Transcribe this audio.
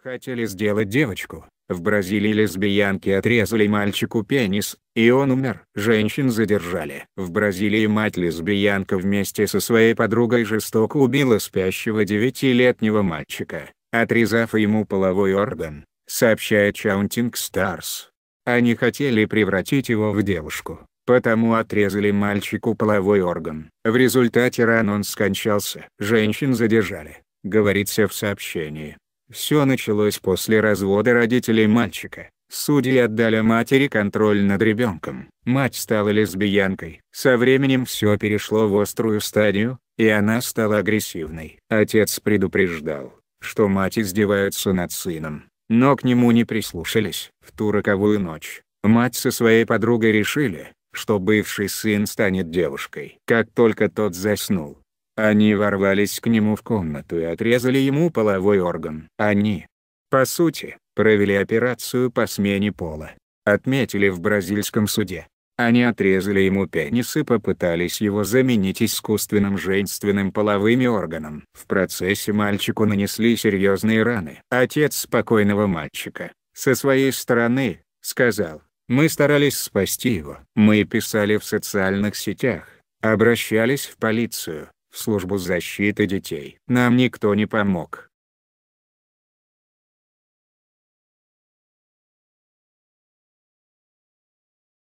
Хотели сделать девочку. В Бразилии лесбиянки отрезали мальчику пенис, и он умер. Женщин задержали. В Бразилии мать-лесбиянка вместе со своей подругой жестоко убила спящего девятилетнего мальчика, отрезав ему половой орган, сообщает Чаунтинг Stars. Они хотели превратить его в девушку, потому отрезали мальчику половой орган. В результате ран он скончался. Женщин задержали, говорится в сообщении. Все началось после развода родителей мальчика. Судьи отдали матери контроль над ребенком. Мать стала лесбиянкой. Со временем все перешло в острую стадию, и она стала агрессивной. Отец предупреждал, что мать издевается над сыном, но к нему не прислушались. В ту роковую ночь, мать со своей подругой решили, что бывший сын станет девушкой. Как только тот заснул, они ворвались к нему в комнату и отрезали ему половой орган. Они, по сути, провели операцию по смене пола. Отметили в бразильском суде. Они отрезали ему пенис и попытались его заменить искусственным женственным половыми органом. В процессе мальчику нанесли серьезные раны. Отец спокойного мальчика, со своей стороны, сказал, «Мы старались спасти его. Мы писали в социальных сетях, обращались в полицию, службу защиты детей. Нам никто не помог.